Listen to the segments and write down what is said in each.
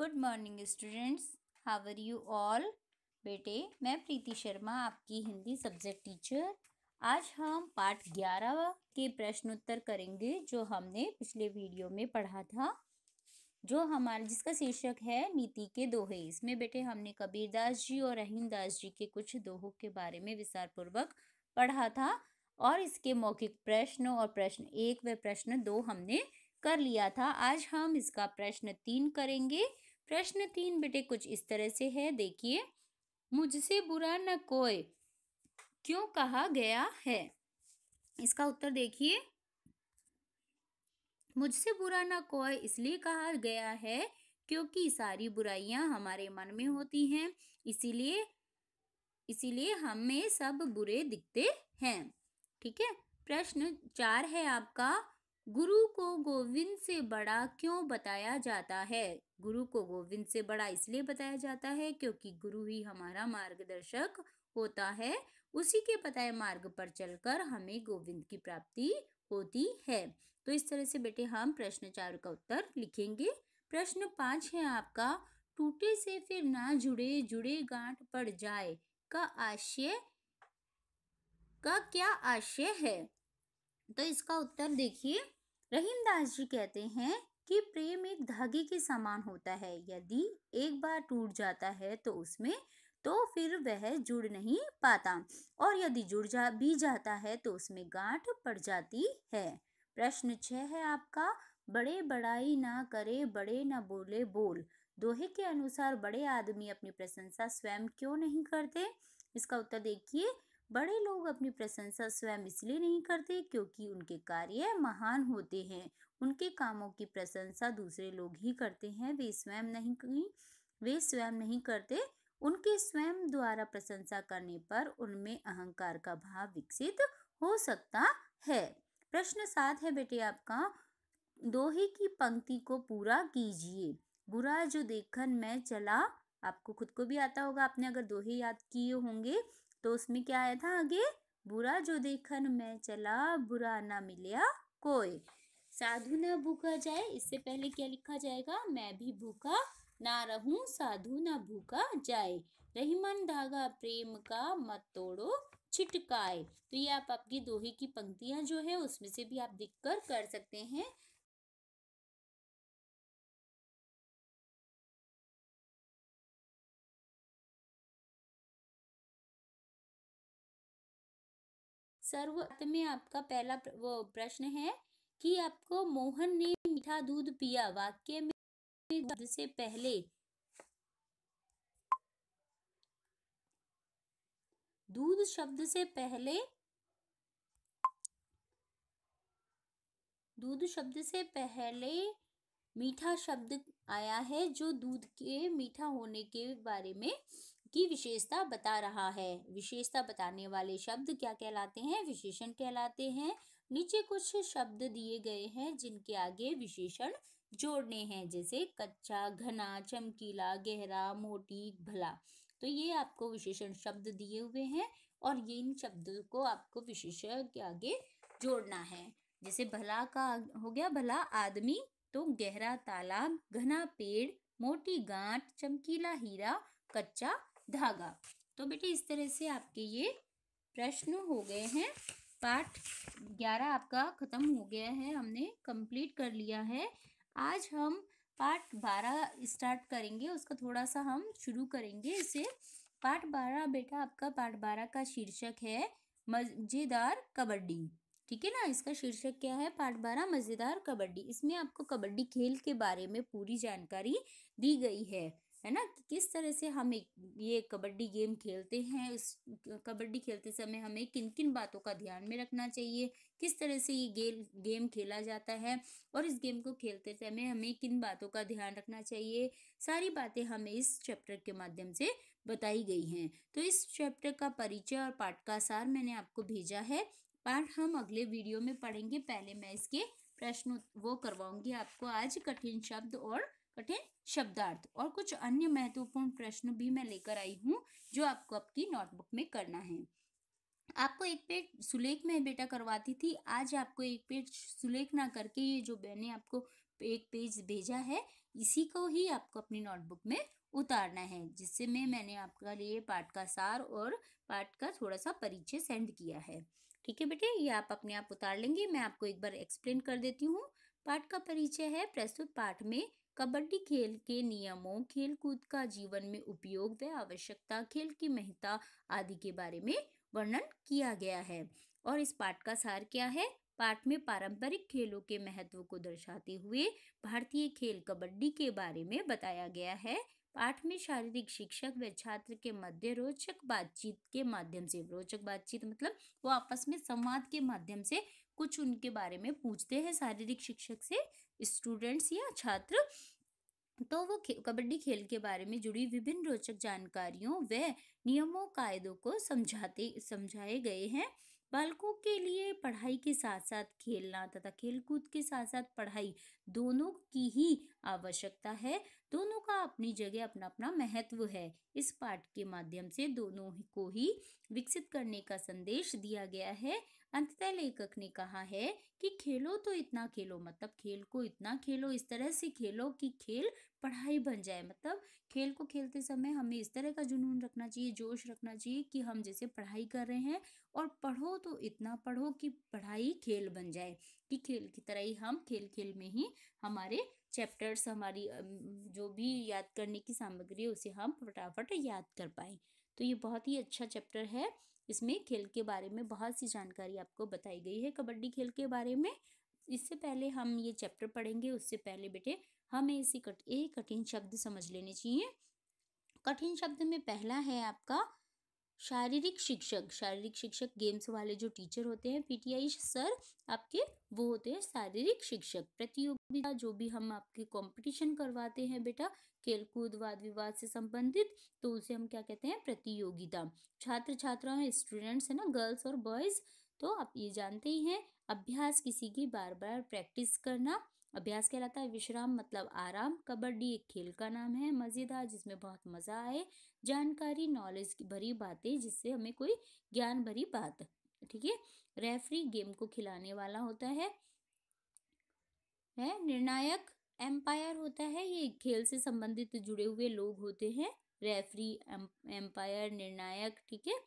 good morning students how are you all बेटे मैं प्रीति शर्मा आपकी हिंदी सब्जेक्ट टीचर आज हम पार्ट ग्यारह के प्रश्न उत्तर करेंगे जो हमने पिछले वीडियो में पढ़ा था जो हमारा जिसका शीर्षक है नीति के दोहे इसमें बेटे हमने कबीरदास जी और दास जी के कुछ दोहों के बारे में पूर्वक पढ़ा था और इसके मौखिक प्रश्न और प्रश्न एक व प्रश्न दो हमने कर लिया था आज हम इसका प्रश्न तीन करेंगे प्रश्न तीन बेटे कुछ इस तरह से है देखिए मुझसे बुरा न कोई क्यों कहा गया है इसका उत्तर देखिए मुझसे बुरा ना कोई इसलिए कहा गया है क्योंकि सारी बुराइयां हमारे मन में होती हैं इसीलिए इसीलिए हमें सब बुरे दिखते हैं ठीक है प्रश्न चार है आपका गुरु को गोविंद से बड़ा क्यों बताया जाता है गुरु को गोविंद से बड़ा इसलिए बताया जाता है क्योंकि गुरु ही हमारा मार्गदर्शक होता है उसी के बताए मार्ग पर चलकर हमें गोविंद की प्राप्ति होती है तो इस तरह से बेटे हम प्रश्न चार का उत्तर लिखेंगे प्रश्न पांच है आपका टूटे से फिर ना जुड़े जुड़े गांठ पड़ जाए का आशय का क्या आशय है तो इसका उत्तर देखिए रहीम दास जी कहते हैं कि प्रेम एक धागे के समान होता है यदि एक बार टूट जाता है तो उसमें तो फिर वह जुड़ नहीं पाता और यदि जुड़ जा भी जाता है तो उसमें गांठ पड़ जाती है प्रश्न छह है आपका बड़े बड़ाई ना करे बड़े ना बोले बोल दोहे के अनुसार बड़े आदमी अपनी प्रशंसा स्वयं क्यों नहीं करते इसका उत्तर देखिए बड़े लोग अपनी प्रशंसा स्वयं इसलिए नहीं करते क्योंकि उनके कार्य महान होते हैं उनके कामों की प्रशंसा दूसरे लोग ही करते हैं वे स्वयं नहीं वे स्वयं नहीं करते उनके स्वयं द्वारा प्रशंसा करने पर उनमें अहंकार का भाव विकसित हो सकता है प्रश्न सात है बेटे आपका दोहे की पंक्ति को पूरा कीजिए बुरा जो देखन मैं चला आपको खुद को भी आता होगा आपने अगर दोहे याद किए होंगे तो उसमें क्या आया था आगे बुरा जो देखन मैं चला बुरा ना मिलिया कोई साधु ना भूखा जाए इससे पहले क्या लिखा जाएगा मैं भी भूखा ना रहूं साधु ना भूखा जाए रहीमन धागा प्रेम का मत तोड़ो छिटकाए तो ये आप आपकी दोहे की पंक्तियां जो है उसमें से भी आप दिख कर, कर सकते हैं सर्व में आपका पहला वो प्रश्न है कि आपको मोहन ने मीठा दूध पिया वाक्य में दूध से पहले दूध शब्द से पहले दूध शब्द से पहले मीठा शब्द आया है जो दूध के मीठा होने के बारे में की विशेषता बता रहा है विशेषता बताने वाले शब्द क्या कहलाते हैं विशेषण कहलाते हैं नीचे कुछ शब्द दिए गए हैं जिनके आगे विशेषण जोड़ने हैं जैसे कच्चा घना चमकीला गहरा मोटी भला तो ये आपको विशेषण शब्द दिए हुए हैं और ये इन शब्दों को आपको विशेषण के आगे जोड़ना है जैसे भला का हो गया भला आदमी तो गहरा तालाब घना पेड़ मोटी गांठ चमकीला हीरा कच्चा धागा तो बेटे इस तरह से आपके ये प्रश्न हो गए हैं पार्ट ग्यारह आपका ख़त्म हो गया है हमने कंप्लीट कर लिया है आज हम पार्ट बारह स्टार्ट करेंगे उसका थोड़ा सा हम शुरू करेंगे इसे पार्ट बारह बेटा आपका पार्ट बारह का शीर्षक है मज़ेदार कबड्डी ठीक है ना इसका शीर्षक क्या है पार्ट बारह मज़ेदार कबड्डी इसमें आपको कबड्डी खेल के बारे में पूरी जानकारी दी गई है है ना कि किस तरह से हम एक ये कबड्डी गेम खेलते हैं उस कबड्डी खेलते समय हमें किन किन बातों का ध्यान में रखना चाहिए किस तरह से ये गेम गेम खेला जाता है और इस गेम को खेलते समय हमें किन बातों का ध्यान रखना चाहिए सारी बातें हमें इस चैप्टर के माध्यम से बताई गई हैं तो इस चैप्टर का परिचय और पाठ का सार मैंने आपको भेजा है पाठ हम अगले वीडियो में पढ़ेंगे पहले मैं इसके प्रश्न वो करवाऊंगी आपको आज कठिन शब्द और कठिन शब्दार्थ और कुछ अन्य महत्वपूर्ण प्रश्न भी मैं लेकर आई हूँ जो आपको आपकी नोटबुक में करना है आपको एक पेज सुलेख में बेटा करवाती थी आज आपको एक पेज सुलेख ना करके ये जो मैंने आपको एक पेज भेजा है इसी को ही आपको अपनी नोटबुक में उतारना है जिससे में मैंने आपका लिए पाठ का सार और पाठ का थोड़ा सा परिचय सेंड किया है ठीक है बेटे ये आप अपने आप उतार लेंगे मैं आपको एक बार एक्सप्लेन कर देती हूँ पाठ का परिचय है प्रस्तुत पाठ में कबड्डी खेल के नियमों खेल कूद का जीवन में उपयोग व आवश्यकता खेल की महत्ता आदि के बारे में वर्णन किया गया है और इस पाठ का सार क्या है पाठ में पारंपरिक खेलों के महत्व को दर्शाते हुए भारतीय खेल कबड्डी के बारे में बताया गया है पाठ में शारीरिक शिक्षक व छात्र के मध्य रोचक बातचीत के माध्यम से रोचक बातचीत मतलब वो आपस में संवाद के माध्यम से कुछ उनके बारे में पूछते हैं शारीरिक शिक्षक से स्टूडेंट्स या छात्र तो वो खे, कबड्डी खेल के बारे में जुड़ी विभिन्न रोचक जानकारियों व नियमों कायदों को समझाते समझाए गए हैं बालकों के लिए पढ़ाई के साथ साथ खेलना तथा खेलकूद के साथ साथ पढ़ाई दोनों की ही आवश्यकता है दोनों का अपनी जगह अपना अपना महत्व है इस पाठ के माध्यम से दोनों को ही विकसित करने का संदेश दिया गया है अंततः लेखक ने कहा है कि खेलो तो इतना खेलो मतलब खेल को इतना खेलो इस तरह से खेलो कि खेल पढ़ाई बन जाए मतलब खेल को खेलते समय हमें इस तरह का जुनून रखना चाहिए जोश रखना चाहिए कि हम जैसे पढ़ाई कर रहे हैं और पढ़ो तो इतना पढ़ो कि पढ़ाई खेल बन जाए कि खेल की तरह ही हम खेल खेल में ही हमारे चैप्टर्स हमारी जो भी याद करने की सामग्री है उसे हम फटाफट याद कर पाए तो ये बहुत ही अच्छा चैप्टर है इसमें खेल के बारे में बहुत सी जानकारी आपको बताई गई है कबड्डी खेल के बारे में इससे पहले हम ये चैप्टर पढ़ेंगे उससे पहले बेटे हमें इसी कट एक कठिन शब्द समझ लेने चाहिए कठिन शब्द में पहला है आपका शारीरिक शिक्षक शारीरिक शिक्षक गेम्स वाले जो टीचर होते हैं पीटीआई सर आपके वो होते हैं शारीरिक शिक्षक प्रतियोगिता जो भी हम आपके कंपटीशन करवाते हैं बेटा खेलकूद वाद विवाद से संबंधित तो उसे हम क्या कहते हैं प्रतियोगिता छात्र छात्राओं स्टूडेंट्स है ना गर्ल्स और बॉयज़ तो आप ये जानते ही हैं अभ्यास किसी की बार बार प्रैक्टिस करना अभ्यास कहलाता है विश्राम मतलब आराम कबड्डी एक खेल का नाम है मज़ेदार जिसमें बहुत मज़ा आए जानकारी नॉलेज भरी बातें जिससे हमें कोई ज्ञान भरी बात ठीक है रेफरी गेम को खिलाने वाला होता है है निर्णायक एम्पायर होता है ये खेल से संबंधित जुड़े हुए लोग होते हैं रेफरी एम्पायर निर्णायक ठीक है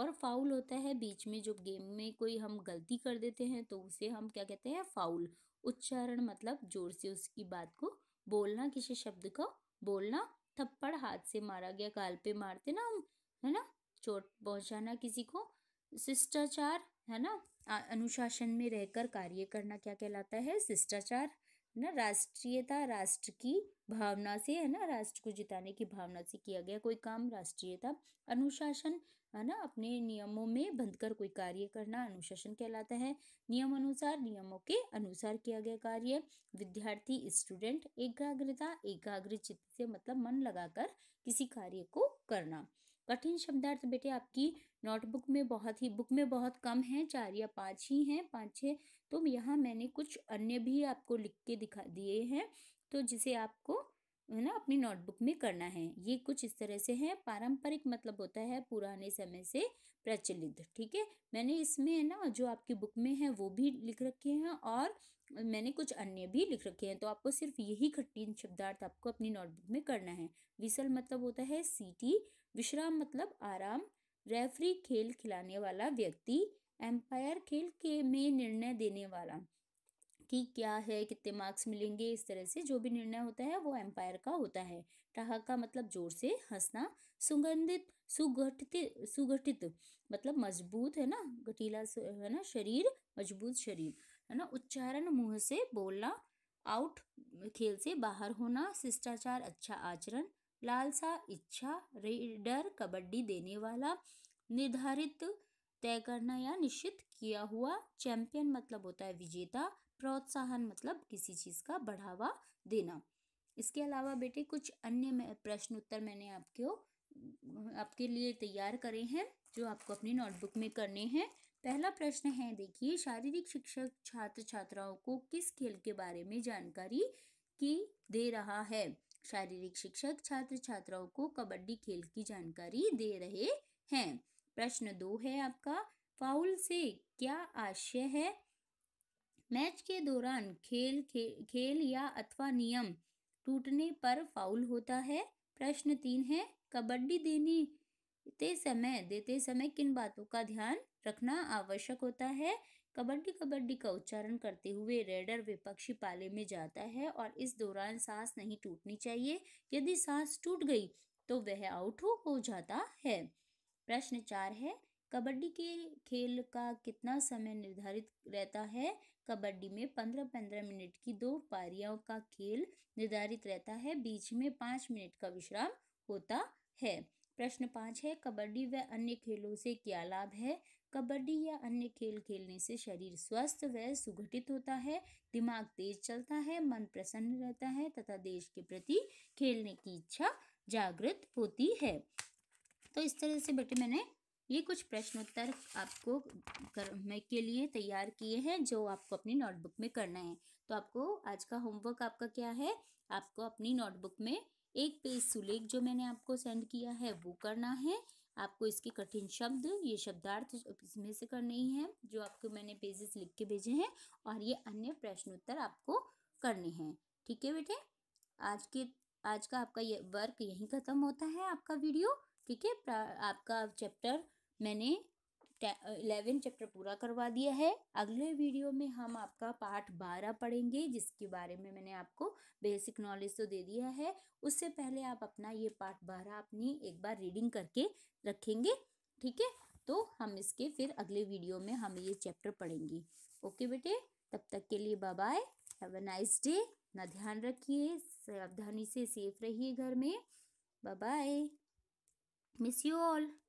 और फाउल होता है बीच में जब गेम में कोई हम गलती कर देते हैं तो उसे हम क्या कहते हैं फाउल उच्चारण मतलब जोर से उसकी बात को बोलना किसी शब्द को बोलना थप्पड़ हाथ से मारा गया काल पे मारते ना हम है ना चोट पहुंचाना किसी को शिष्टाचार है ना अनुशासन में रहकर कार्य करना क्या कहलाता है शिष्टाचार ना राष्ट्रीयता राष्ट्र की भावना से है ना राष्ट्र को जिताने की भावना से किया गया कोई काम राष्ट्रीयता अनुशासन है ना अपने नियमों में बंद कर कोई कार्य करना अनुशासन कहलाता है नियम अनुसार नियमों के अनुसार किया गया कार्य विद्यार्थी स्टूडेंट एकाग्रता एकाग्र चित्त से मतलब मन लगाकर किसी कार्य को करना कठिन शब्दार्थ बेटे आपकी नोटबुक में बहुत ही बुक में बहुत कम है चार या पाँच ही हैं पाँच छः तो यहाँ मैंने कुछ अन्य भी आपको लिख के दिखा दिए हैं तो जिसे आपको है ना अपनी नोटबुक में करना है ये कुछ इस तरह से है पारंपरिक मतलब होता है पुराने समय से प्रचलित ठीक है मैंने इसमें है ना जो आपकी बुक में है वो भी लिख रखे हैं और मैंने कुछ अन्य भी लिख रखे हैं तो आपको सिर्फ यही खट्टीन शब्दार्थ आपको अपनी नोटबुक में करना है विसल मतलब होता है सीटी विश्राम मतलब आराम रेफरी खेल खिलाने वाला व्यक्ति एम्पायर खेल के में निर्णय देने वाला कि क्या है कितने मार्क्स मिलेंगे इस तरह से जो भी निर्णय होता है वो एम्पायर का होता है ठहाका मतलब जोर से हंसना सुगंधित सुगठित सुगठित मतलब मजबूत है ना गटीला है ना शरीर मजबूत शरीर है ना उच्चारण मुंह से बोलना आउट खेल से बाहर होना शिष्टाचार अच्छा आचरण लालसा इच्छा रेडर कबड्डी देने वाला निर्धारित तय करना या निश्चित किया हुआ चैंपियन मतलब होता है विजेता प्रोत्साहन मतलब किसी चीज़ का बढ़ावा देना इसके अलावा बेटे कुछ अन्य प्रश्न उत्तर मैंने आपके आपके लिए तैयार करे हैं जो आपको अपनी नोटबुक में करने हैं पहला प्रश्न है देखिए शारीरिक शिक्षक छात्र छात्राओं को किस खेल के बारे में जानकारी की दे रहा है शारीरिक शिक्षक छात्र छात्राओं को कबड्डी खेल की जानकारी दे रहे हैं प्रश्न दो है आपका फाउल से क्या आशय है मैच के दौरान खेल खे, खेल या अथवा नियम टूटने पर फाउल होता है प्रश्न तीन है कबड्डी देने देते समय देते समय किन बातों का ध्यान रखना आवश्यक होता है कबड्डी कबड्डी का उच्चारण करते हुए रेडर विपक्षी पाले में जाता है और इस दौरान सांस नहीं टूटनी चाहिए यदि सांस टूट गई तो वह आउट हो जाता है प्रश्न चार है कबड्डी के खेल का कितना समय निर्धारित रहता है कबड्डी में पंद्रह पंद्रह मिनट की दो पारियों का खेल निर्धारित रहता है बीच में पाँच मिनट का विश्राम होता है प्रश्न पाँच है कबड्डी व अन्य खेलों से क्या लाभ है कबड्डी या अन्य खेल खेलने से शरीर स्वस्थ व सुगठित होता है दिमाग तेज चलता है मन प्रसन्न रहता है तथा देश के प्रति खेलने की इच्छा जागृत होती है तो इस तरह से बेटे मैंने ये कुछ प्रश्नोत्तर आपको करने के लिए तैयार किए हैं जो आपको अपनी नोटबुक में करना है तो आपको आज का होमवर्क आपका क्या है आपको अपनी नोटबुक में एक पेज सुलेख जो मैंने आपको सेंड किया है वो करना है आपको इसके कठिन शब्द ये शब्दार्थ इसमें से करने ही हैं जो आपको मैंने पेजेस लिख के भेजे हैं और ये अन्य प्रश्नोत्तर आपको करने हैं ठीक है बेटे आज के आज का आपका ये वर्क यहीं ख़त्म होता है आपका वीडियो ठीक है आपका चैप्टर मैंने इलेवन चैप्टर पूरा करवा दिया है अगले वीडियो में हम आपका पार्ट बारह पढ़ेंगे जिसके बारे में मैंने आपको बेसिक नॉलेज तो दे दिया है उससे पहले आप अपना ये पार्ट बारह अपनी एक बार रीडिंग करके रखेंगे ठीक है तो हम इसके फिर अगले वीडियो में हम ये चैप्टर पढ़ेंगे ओके बेटे तब तक के लिए bye have a nice day ना ध्यान रखिए सावधानी से सेफ रहिए घर में बाय मिस यू ऑल